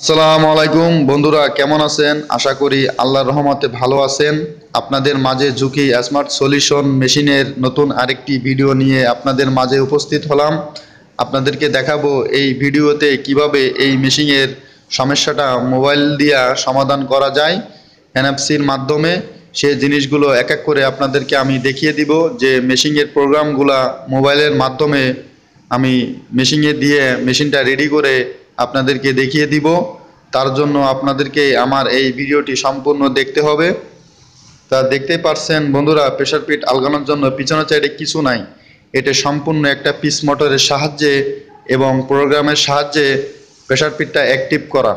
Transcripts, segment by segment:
আসসালামু আলাইকুম বন্ধুরা কেমন আছেন আশা করি আল্লাহর রহমতে ভালো আছেন আপনাদের মাঝে ঝুঁকি স্মার্ট সলিউশন মেশিনের নতুন আরেকটি ভিডিও নিয়ে আপনাদের মাঝে উপস্থিত হলাম আপনাদেরকে দেখাবো এই ভিডিওতে কিভাবে এই মেশিনের সমস্যাটা মোবাইল দিয়া সমাধান করা যায় এনএফসির মাধ্যমে সে জিনিসগুলো এক এক করে আপনাদেরকে আমি দেখিয়ে দিব যে মেশিনের প্রোগ্রামগুলা মোবাইলের মাধ্যমে আমি মেশিনে দিয়ে মেশিনটা রেডি করে আপনাদেরকে দেখিয়ে দিব তার জন্য আপনাদেরকে আমার এই ভিডিওটি সম্পূর্ণ দেখতে হবে তা দেখতেই পারছেন বন্ধুরা প্রেশার পিট আলগানোর জন্য পিছনের সাইডে কিছু নাই এটা সম্পূর্ণ একটা পিস মোটরের সাহায্যে এবং প্রোগ্রামের সাহায্যে প্রেশার পিটটা অ্যাক্টিভ করা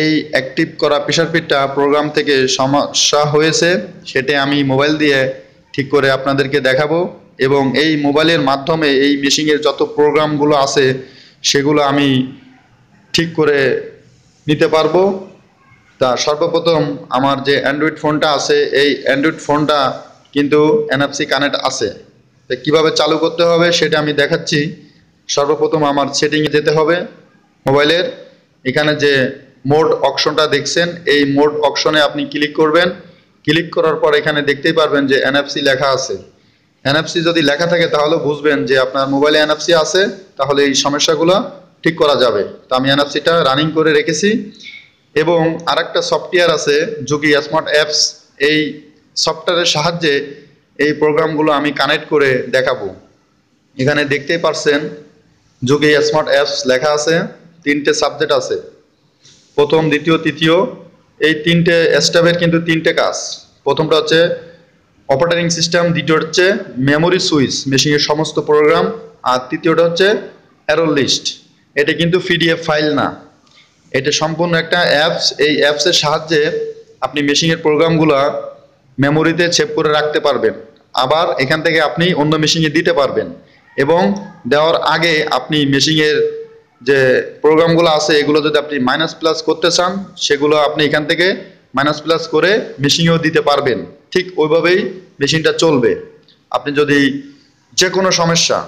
এই অ্যাক্টিভ করা প্রেশার পিটটা প্রোগ্রাম থেকে সমস্যা হয়েছে সেটা আমি মোবাইল দিয়ে ঠিক করে আপনাদেরকে দেখাবো এবং এই মোবাইলের মাধ্যমে এই মেশিনের যত প্রোগ্রামগুলো আছে সেগুলো আমি ঠিক করে নিতে পারবো তা সর্বপ্রথম আমার যে অ্যান্ড্রয়েড ফোনটা আছে এই অ্যান্ড্রয়েড ফোনটা কিন্তু এনএফসি কানেক্ট আছে তো কীভাবে চালু করতে হবে সেটা আমি দেখাচ্ছি সর্বপ্রথম আমার সেটিংয়ে যেতে হবে মোবাইলের এখানে যে মোড অপশনটা দেখছেন এই মোড অপশনে আপনি ক্লিক করবেন ক্লিক করার পর এখানে দেখতেই পারবেন যে এনএফসি লেখা আছে এনএফসি যদি লেখা থাকে তাহলে বুঝবেন যে আপনার মোবাইলে এনএফসি আছে তাহলে এই সমস্যাগুলো ঠিক করা যাবে তো আমি এনআরসিটা রানিং করে রেখেছি এবং আর একটা সফটওয়্যার আছে যোগী স্মার্ট অ্যাপস এই সফটওয়্যারের সাহায্যে এই প্রোগ্রামগুলো আমি কানেক্ট করে দেখাবো এখানে দেখতেই পারছেন যুগে স্মার্ট অ্যাপস লেখা আছে তিনটে সাবজেক্ট আছে প্রথম দ্বিতীয় তৃতীয় এই তিনটে স্টেপের কিন্তু তিনটে কাজ প্রথমটা হচ্ছে অপারেটিং সিস্টেম দ্বিতীয় হচ্ছে মেমোরি সুইচ মেশিনের সমস্ত প্রোগ্রাম আর তৃতীয়টা হচ্ছে অ্যারো লিস্ট এটা কিন্তু পিডিএফ ফাইল না এটা সম্পূর্ণ একটা অ্যাপস এই অ্যাপসের সাহায্যে আপনি মেশিনের প্রোগ্রামগুলো মেমোরিতে সেভ করে রাখতে পারবেন আবার এখান থেকে আপনি অন্য মেশিনে দিতে পারবেন এবং দেওয়ার আগে আপনি মেশিনের যে প্রোগ্রামগুলো আছে এগুলো যদি আপনি মাইনাস প্লাস করতে চান সেগুলো আপনি এখান থেকে মাইনাস প্লাস করে মেশিনেও দিতে পারবেন ঠিক ওইভাবেই মেশিনটা চলবে আপনি যদি যে কোনো সমস্যা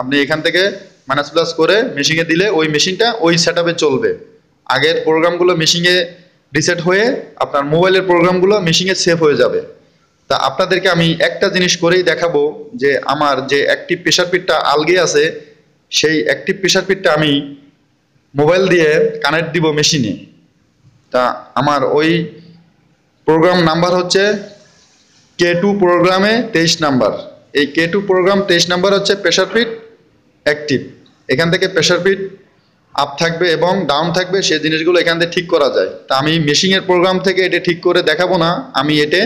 আপনি এখান থেকে মাইনাস প্লাস করে মেশিনে দিলে ওই মেশিনটা ওই সেট চলবে আগের প্রোগ্রামগুলো মেশিনে রিসেট হয়ে আপনার মোবাইলের প্রোগ্রামগুলো মেশিনে সেভ হয়ে যাবে তা আপনাদেরকে আমি একটা জিনিস করেই দেখাবো যে আমার যে অ্যাক্টিভ প্রেশার পিটটা আলগে আছে সেই অ্যাক্টিভ প্রেশার পিটটা আমি মোবাইল দিয়ে কানেক্ট দিব মেশিনে তা আমার ওই প্রোগ্রাম নাম্বার হচ্ছে কে টু প্রোগ্রামে তেইশ নাম্বার এই কে টু প্রোগ্রাম তেইশ নাম্বার হচ্ছে প্রেশার পিট অ্যাক্টিভ এখান থেকে প্রেশার ফিট আপ থাকবে এবং ডাউন থাকবে সেই জিনিসগুলো এখান থেকে ঠিক করা যায় তা আমি মেশিনের প্রোগ্রাম থেকে এটা ঠিক করে দেখাবো না আমি এটে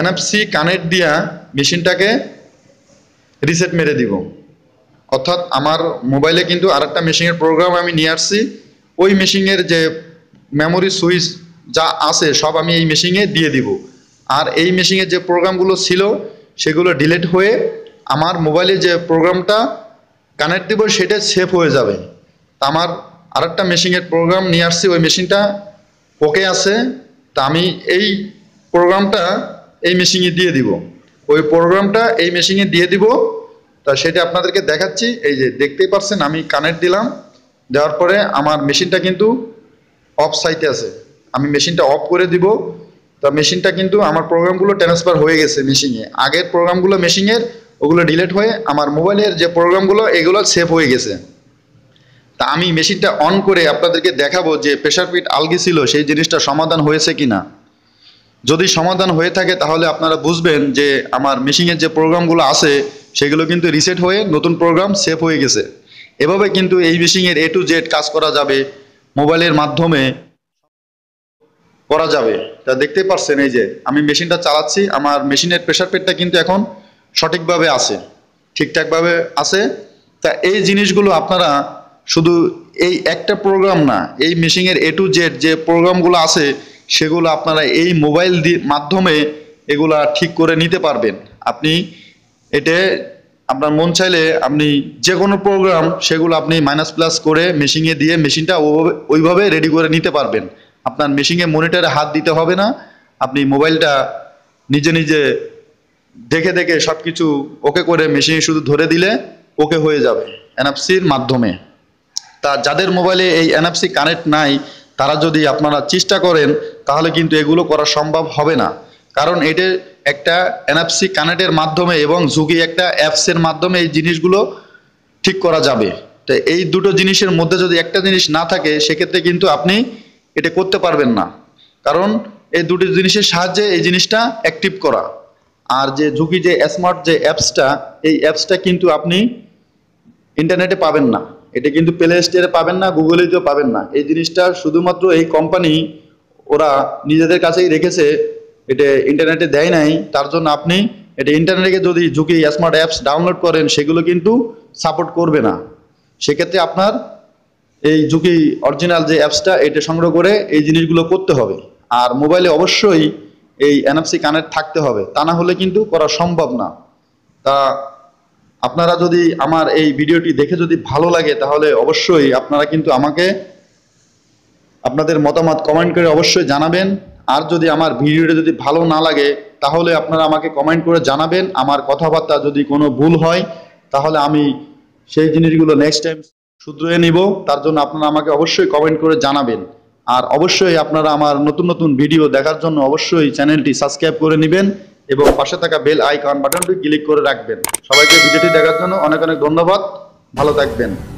এনএফসি কানেক্ট দিয়া মেশিনটাকে রিসেট মেরে দিব অর্থাৎ আমার মোবাইলে কিন্তু আর একটা মেশিনের প্রোগ্রাম আমি নিয়ে আসছি ওই মেশিনের যে মেমোরি সুইচ যা আছে সব আমি এই মেশিনে দিয়ে দিব আর এই মেশিনের যে প্রোগ্রামগুলো ছিল সেগুলো ডিলেট হয়ে আমার মোবাইলে যে প্রোগ্রামটা কানেক্ট দিব সেটা সেফ হয়ে যাবে আমার আর একটা মেশিনের প্রোগ্রাম নিয়ে আসছি ওই মেশিনটা ওকে আছে তা আমি এই প্রোগ্রামটা এই মেশিনে দিয়ে দিব ওই প্রোগ্রামটা এই মেশিনে দিয়ে দিব তা সেটা আপনাদেরকে দেখাচ্ছি এই যে দেখতেই পারছেন আমি কানেক্ট দিলাম দেওয়ার পরে আমার মেশিনটা কিন্তু অফ সাইটে আছে আমি মেশিনটা অফ করে দিব তা মেশিনটা কিন্তু আমার প্রোগ্রামগুলো ট্রান্সফার হয়ে গেছে মেশিনে আগের প্রোগ্রামগুলো মেশিনের ওগুলো ডিলেট হয়ে আমার মোবাইলের যে প্রোগ্রামগুলো এগুলো সেভ হয়ে গেছে তা আমি মেশিনটা অন করে আপনাদেরকে দেখাবো যে প্রেশার পিট আলগি ছিল সেই জিনিসটা সমাধান হয়েছে কি না যদি সমাধান হয়ে থাকে তাহলে আপনারা বুঝবেন যে আমার মেশিনের যে প্রোগ্রামগুলো আছে সেগুলো কিন্তু রিসেট হয়ে নতুন প্রোগ্রাম সেভ হয়ে গেছে এভাবে কিন্তু এই মেশিনের এ টু জেড কাজ করা যাবে মোবাইলের মাধ্যমে করা যাবে তা দেখতে পারছেন এই যে আমি মেশিনটা চালাচ্ছি আমার মেশিনের প্রেশার পেটটা কিন্তু এখন সঠিকভাবে আছে ঠিকঠাকভাবে আছে তা এই জিনিসগুলো আপনারা শুধু এই একটা প্রোগ্রাম না এই মেশিনের এ টু জেড যে প্রোগ্রামগুলো আছে সেগুলো আপনারা এই মোবাইল মাধ্যমে এগুলা ঠিক করে নিতে পারবেন আপনি এতে আপনার মন চাইলে আপনি যে কোনো প্রোগ্রাম সেগুলো আপনি মাইনাস প্লাস করে মেশিনে দিয়ে মেশিনটা ওইভাবে রেডি করে নিতে পারবেন আপনার মেশিনে মনিটরে হাত দিতে হবে না আপনি মোবাইলটা নিজে নিজে দেখে দেখে সব কিছু ওকে করে মেশিনে শুধু ধরে দিলে ওকে হয়ে যাবে এনএফসির মাধ্যমে তা যাদের মোবাইলে এই এনএফসি কানেক্ট নাই তারা যদি আপনারা চেষ্টা করেন তাহলে কিন্তু এগুলো করা সম্ভব হবে না কারণ এটার একটা এনএফসি কানেক্টের মাধ্যমে এবং ঝুঁকি একটা অ্যাপসের মাধ্যমে এই জিনিসগুলো ঠিক করা যাবে তো এই দুটো জিনিসের মধ্যে যদি একটা জিনিস না থাকে সেক্ষেত্রে কিন্তু আপনি এটা করতে পারবেন না কারণ এই দুটো জিনিসের সাহায্যে এই জিনিসটা অ্যাক্টিভ করা আর যে ঝুঁকি যে স্মার্ট যে অ্যাপসটা এই অ্যাপসটা কিন্তু আপনি ইন্টারনেটে পাবেন না এটা কিন্তু প্লে স্টোরে পাবেন না গুগলেতেও পাবেন না এই জিনিসটা শুধুমাত্র এই কোম্পানি ওরা নিজেদের কাছেই রেখেছে এটা ইন্টারনেটে দেয় নাই তার জন্য আপনি এটা ইন্টারনেটে যদি ঝুঁকি স্মার্ট অ্যাপস ডাউনলোড করেন সেগুলো কিন্তু সাপোর্ট করবে না সেক্ষেত্রে আপনার এই ঝুঁকি অরিজিনাল যে অ্যাপসটা এটা সংগ্রহ করে এই জিনিসগুলো করতে হবে আর মোবাইলে অবশ্যই এই এনএফসি কানেক্ট থাকতে হবে তা না হলে কিন্তু করা সম্ভব না তা আপনারা যদি আমার এই ভিডিওটি দেখে যদি ভালো লাগে তাহলে অবশ্যই আপনারা কিন্তু আমাকে আপনাদের মতামত কমেন্ট করে অবশ্যই জানাবেন আর যদি আমার ভিডিওটি যদি ভালো না লাগে তাহলে আপনারা আমাকে কমেন্ট করে জানাবেন আমার কথাবার্তা যদি কোনো ভুল হয় তাহলে আমি সেই জিনিসগুলো নেক্সট টাইম শুধরে নিব তার জন্য আপনারা আমাকে অবশ্যই কমেন্ট করে জানাবেন আর অবশ্যই আপনারা আমার নতুন নতুন ভিডিও দেখার জন্য অবশ্যই চ্যানেলটি সাবস্ক্রাইব করে নেবেন এবং পাশে থাকা বেল আইকন বাটনটি ক্লিক করে রাখবেন সবাইকে ভিডিওটি দেখার জন্য অনেক অনেক ধন্যবাদ ভালো থাকবেন